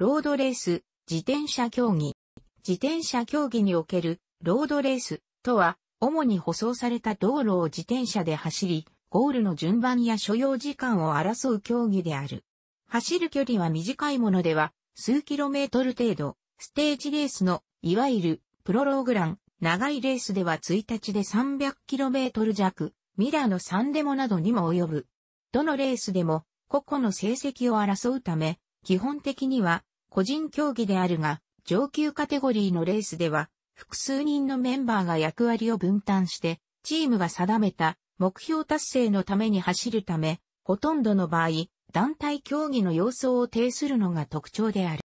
ロードレース、自転車競技。自転車競技におけるロードレースとは、主に舗装された道路を自転車で走り、ゴールの順番や所要時間を争う競技である。走る距離は短いものでは、数キロメートル程度、ステージレースの、いわゆる、プロローグラン、長いレースでは1日で3 0 0キロメートル弱、ミラーのサンデモなどにも及ぶ。どのレースでも、個々の成績を争うため、基本的には個人競技であるが、上級カテゴリーのレースでは、複数人のメンバーが役割を分担して、チームが定めた目標達成のために走るため、ほとんどの場合、団体競技の様相を呈するのが特徴である。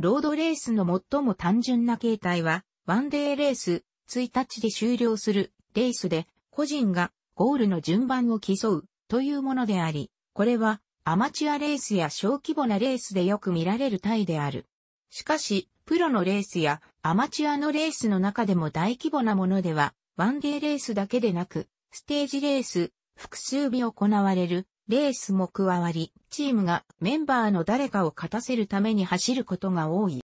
ロードレースの最も単純な形態は、ワンデーレース、1日で終了するレースで、個人がゴールの順番を競うというものであり、これはアマチュアレースや小規模なレースでよく見られるタイである。しかし、プロのレースやアマチュアのレースの中でも大規模なものでは、ワンデーレースだけでなく、ステージレース、複数日行われるレースも加わり、チームがメンバーの誰かを勝たせるために走ることが多い。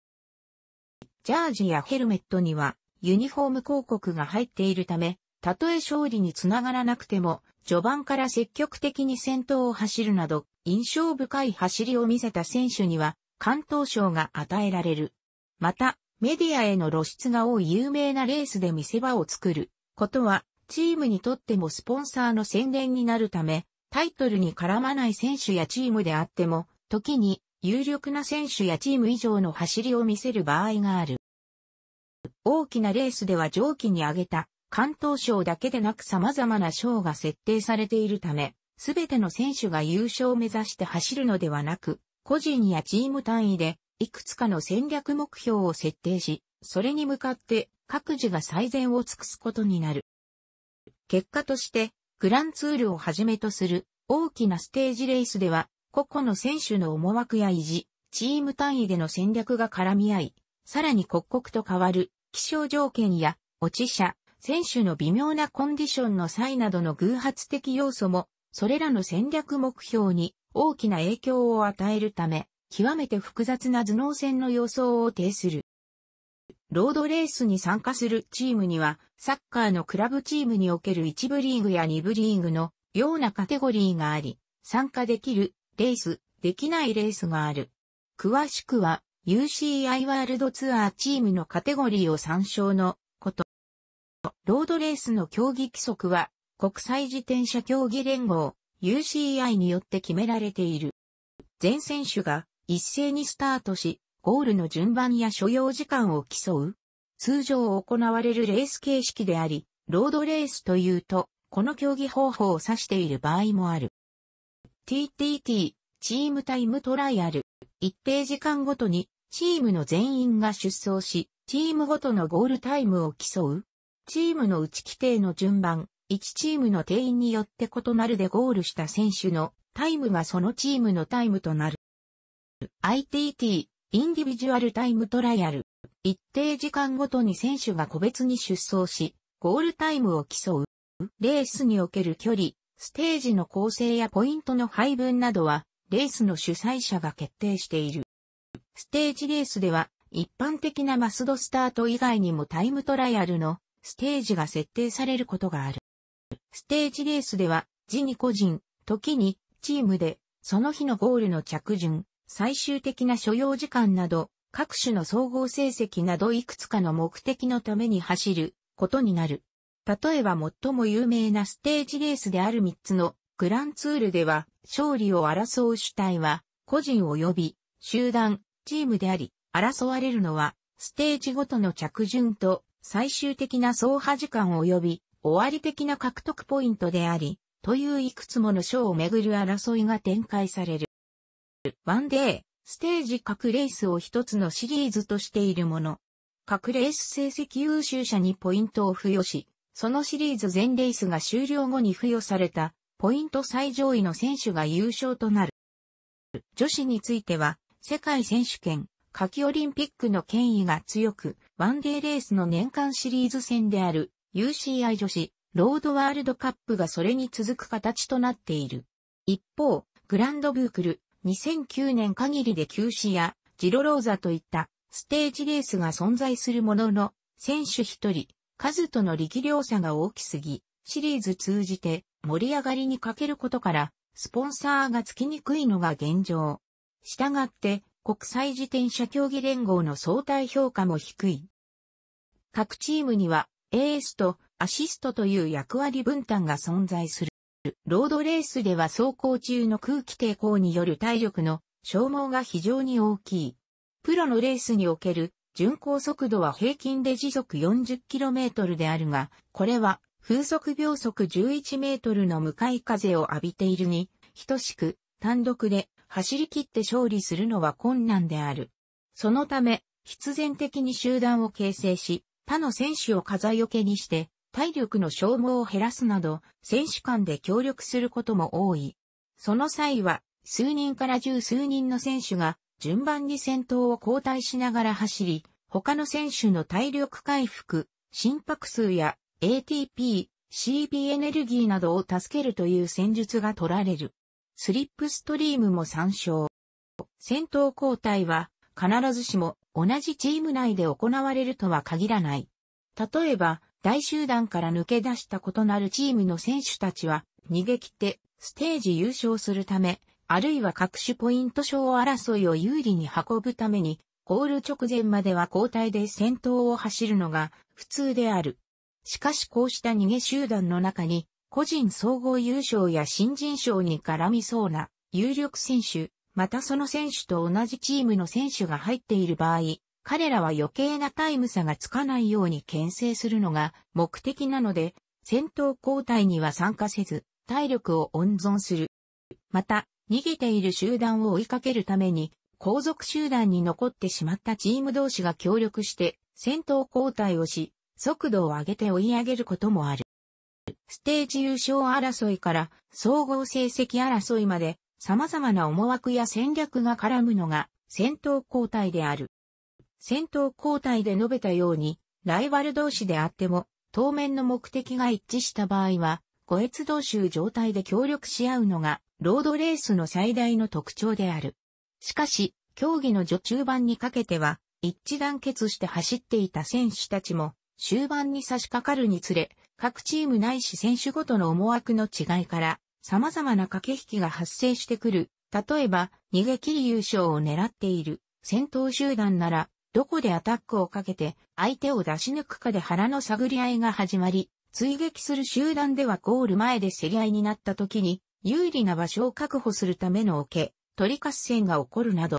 ジャージやヘルメットにはユニフォーム広告が入っているため、たとえ勝利につながらなくても、序盤から積極的に先頭を走るなど、印象深い走りを見せた選手には、関東賞が与えられる。また、メディアへの露出が多い有名なレースで見せ場を作ることは、チームにとってもスポンサーの宣伝になるため、タイトルに絡まない選手やチームであっても、時に有力な選手やチーム以上の走りを見せる場合がある。大きなレースでは上記に挙げた関東賞だけでなく様々な賞が設定されているため、すべての選手が優勝を目指して走るのではなく、個人やチーム単位で、いくつかの戦略目標を設定し、それに向かって各自が最善を尽くすことになる。結果として、グランツールをはじめとする大きなステージレースでは、個々の選手の思惑や維持、チーム単位での戦略が絡み合い、さらに刻々と変わる気象条件や落ち車、選手の微妙なコンディションの際などの偶発的要素も、それらの戦略目標に大きな影響を与えるため、極めて複雑な頭脳戦の予想を呈する。ロードレースに参加するチームには、サッカーのクラブチームにおける1部リーグや2部リーグのようなカテゴリーがあり、参加できるレース、できないレースがある。詳しくは UCI ワールドツアーチームのカテゴリーを参照のこと。ロードレースの競技規則は、国際自転車競技連合、UCI によって決められている。全選手が一斉にスタートし、ゴールの順番や所要時間を競う。通常行われるレース形式であり、ロードレースというと、この競技方法を指している場合もある。TTT、チームタイムトライアル。一定時間ごとに、チームの全員が出走し、チームごとのゴールタイムを競う。チームの打ち規定の順番、1チームの定員によって異なるでゴールした選手のタイムがそのチームのタイムとなる。ITT、インディビジュアルタイムトライアル。一定時間ごとに選手が個別に出走し、ゴールタイムを競う。レースにおける距離、ステージの構成やポイントの配分などは、レースの主催者が決定している。ステージレースでは、一般的なマスドスタート以外にもタイムトライアルのステージが設定されることがある。ステージレースでは、時に個人、時にチームで、その日のゴールの着順、最終的な所要時間など、各種の総合成績などいくつかの目的のために走ることになる。例えば最も有名なステージレースである3つのグランツールでは勝利を争う主体は個人及び集団、チームであり、争われるのはステージごとの着順と最終的な走破時間及び終わり的な獲得ポイントであり、といういくつもの賞をめぐる争いが展開される。ワンデー、ステージ各レースを一つのシリーズとしているもの。各レース成績優秀者にポイントを付与し、そのシリーズ全レースが終了後に付与された、ポイント最上位の選手が優勝となる。女子については、世界選手権、夏季オリンピックの権威が強く、ワンデーレースの年間シリーズ戦である UCI 女子ロードワールドカップがそれに続く形となっている。一方、グランドブークル2009年限りで休止やジロローザといったステージレースが存在するものの、選手一人、数との力量差が大きすぎ、シリーズ通じて盛り上がりに欠けることから、スポンサーがつきにくいのが現状。したがって、国際自転車競技連合の相対評価も低い。各チームにはエースとアシストという役割分担が存在する。ロードレースでは走行中の空気抵抗による体力の消耗が非常に大きい。プロのレースにおける巡航速度は平均で時速 40km であるが、これは風速秒速 11m の向かい風を浴びているに、等しく単独で走り切って勝利するのは困難である。そのため、必然的に集団を形成し、他の選手を風よけにして、体力の消耗を減らすなど、選手間で協力することも多い。その際は、数人から十数人の選手が、順番に先頭を交代しながら走り、他の選手の体力回復、心拍数や ATP、CB エネルギーなどを助けるという戦術が取られる。スリップストリームも参照。戦闘交代は必ずしも同じチーム内で行われるとは限らない。例えば、大集団から抜け出した異なるチームの選手たちは逃げ切ってステージ優勝するため、あるいは各種ポイント賞争いを有利に運ぶために、ゴール直前までは交代で戦闘を走るのが普通である。しかしこうした逃げ集団の中に個人総合優勝や新人賞に絡みそうな有力選手、またその選手と同じチームの選手が入っている場合、彼らは余計なタイム差がつかないように牽制するのが目的なので、戦闘交代には参加せず、体力を温存する。また、逃げている集団を追いかけるために、後続集団に残ってしまったチーム同士が協力して、戦闘交代をし、速度を上げて追い上げることもある。ステージ優勝争いから総合成績争いまで様々な思惑や戦略が絡むのが戦闘交代である。戦闘交代で述べたように、ライバル同士であっても、当面の目的が一致した場合は、五越同州状態で協力し合うのが、ロードレースの最大の特徴である。しかし、競技の序中盤にかけては、一致団結して走っていた選手たちも、終盤に差し掛かるにつれ、各チームないし選手ごとの思惑の違いから、様々な駆け引きが発生してくる。例えば、逃げ切り優勝を狙っている戦闘集団なら、どこでアタックをかけて相手を出し抜くかで腹の探り合いが始まり、追撃する集団ではゴール前で競り合いになった時に、有利な場所を確保するための桶、取り合戦が起こるなど、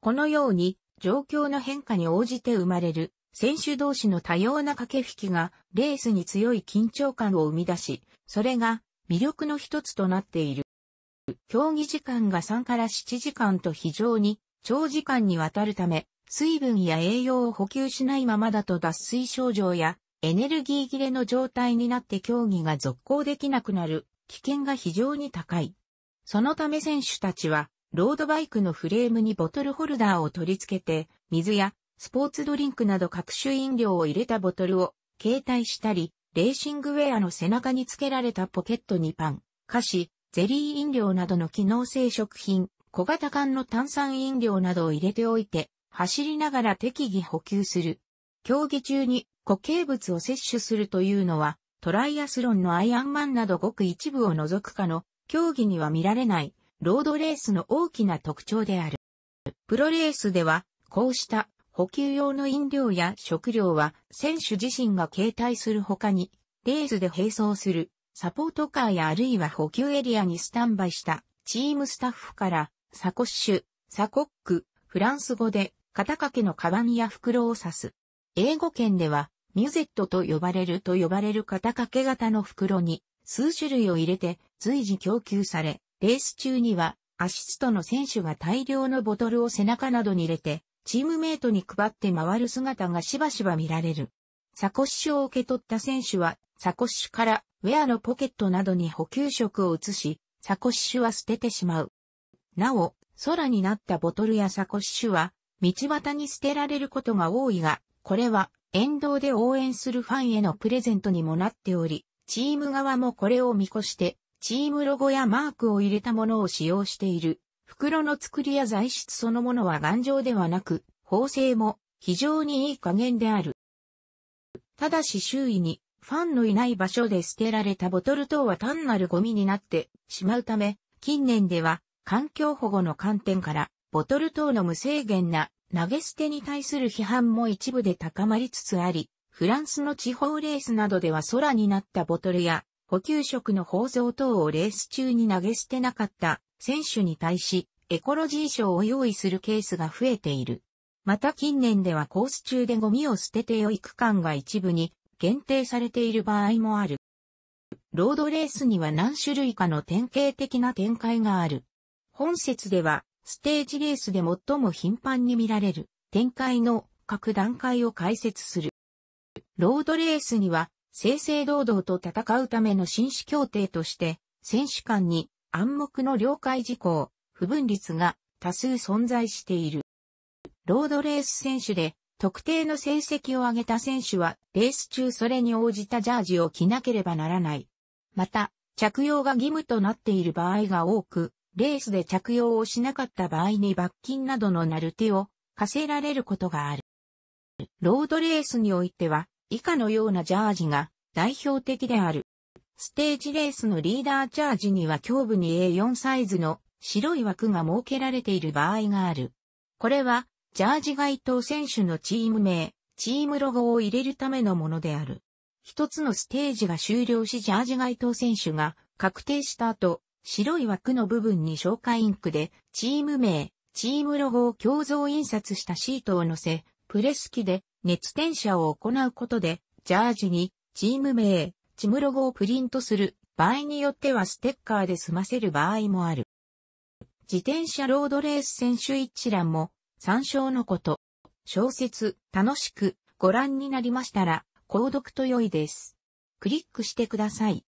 このように状況の変化に応じて生まれる選手同士の多様な駆け引きがレースに強い緊張感を生み出し、それが魅力の一つとなっている。競技時間が3から7時間と非常に長時間にわたるため、水分や栄養を補給しないままだと脱水症状やエネルギー切れの状態になって競技が続行できなくなる危険が非常に高い。そのため選手たちはロードバイクのフレームにボトルホルダーを取り付けて水やスポーツドリンクなど各種飲料を入れたボトルを携帯したり、レーシングウェアの背中に付けられたポケットにパン、菓子、ゼリー飲料などの機能性食品、小型缶の炭酸飲料などを入れておいて、走りながら適宜補給する。競技中に固形物を摂取するというのは、トライアスロンのアイアンマンなどごく一部を除くかの競技には見られないロードレースの大きな特徴である。プロレースでは、こうした補給用の飲料や食料は選手自身が携帯する他に、レースで並走するサポートカーやあるいは補給エリアにスタンバイしたチームスタッフからサコッシュ、サコック、フランス語で肩掛けのカバンや袋を指す。英語圏ではミュゼットと呼ばれると呼ばれる肩掛け型の袋に数種類を入れて随時供給され、レース中にはアシストの選手が大量のボトルを背中などに入れてチームメイトに配って回る姿がしばしば見られる。サコッシュを受け取った選手は、サコッシュからウェアのポケットなどに補給食を移し、サコッシュは捨ててしまう。なお、空になったボトルやサコッシュは、道端に捨てられることが多いが、これは沿道で応援するファンへのプレゼントにもなっており、チーム側もこれを見越して、チームロゴやマークを入れたものを使用している。袋の作りや材質そのものは頑丈ではなく、縫製も非常にいい加減である。ただし周囲にファンのいない場所で捨てられたボトル等は単なるゴミになってしまうため、近年では環境保護の観点からボトル等の無制限な投げ捨てに対する批判も一部で高まりつつあり、フランスの地方レースなどでは空になったボトルや補給食の包装等をレース中に投げ捨てなかった選手に対し、エコロジー賞を用意するケースが増えている。また近年ではコース中でゴミを捨てて良い区間が一部に限定されている場合もある。ロードレースには何種類かの典型的な展開がある。本節では、ステージレースで最も頻繁に見られる展開の各段階を解説する。ロードレースには、正々堂々と戦うための紳士協定として、選手間に暗黙の了解事項、不分率が多数存在している。ロードレース選手で特定の成績を上げた選手はレース中それに応じたジャージを着なければならない。また、着用が義務となっている場合が多く、レースで着用をしなかった場合に罰金などのなる手を課せられることがある。ロードレースにおいては、以下のようなジャージが代表的である。ステージレースのリーダーチャージには胸部に A4 サイズの白い枠が設けられている場合がある。これは、ジャージ該当選手のチーム名、チームロゴを入れるためのものである。一つのステージが終了しジャージ該当選手が確定した後、白い枠の部分に消化インクで、チーム名、チームロゴを共同印刷したシートを載せ、プレス機で熱転写を行うことで、ジャージにチーム名、チムロゴをプリントする、場合によってはステッカーで済ませる場合もある。自転車ロードレース選手一覧も参照のこと。小説、楽しくご覧になりましたら、購読と良いです。クリックしてください。